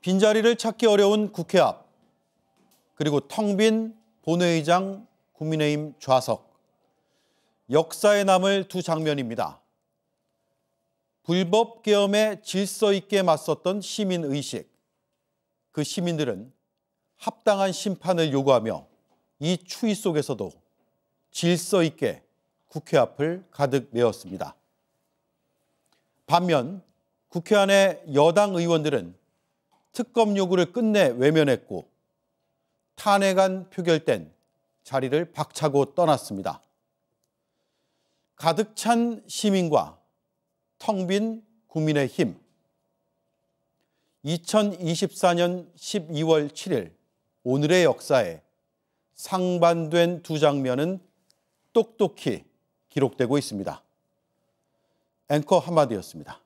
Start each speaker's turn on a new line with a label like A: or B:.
A: 빈자리를 찾기 어려운 국회 앞 그리고 텅 빈 본회의장 국민의힘 좌석 역사에 남을 두 장면입니다. 불법 계엄에 질서 있게 맞섰던 시민 의식 그 시민들은 합당한 심판을 요구하며 이 추위 속에서도 질서 있게 국회 앞을 가득 메웠습니다. 반면 국회 안에 여당 의원들은 특검 요구를 끝내 외면했고 탄핵안 표결된 자리를 박차고 떠났습니다. 가득 찬 시민과 텅 빈 국민의힘 2024년 12월 7일 오늘의 역사에 상반된 두 장면은 똑똑히 기록되고 있습니다. 앵커 한마디였습니다.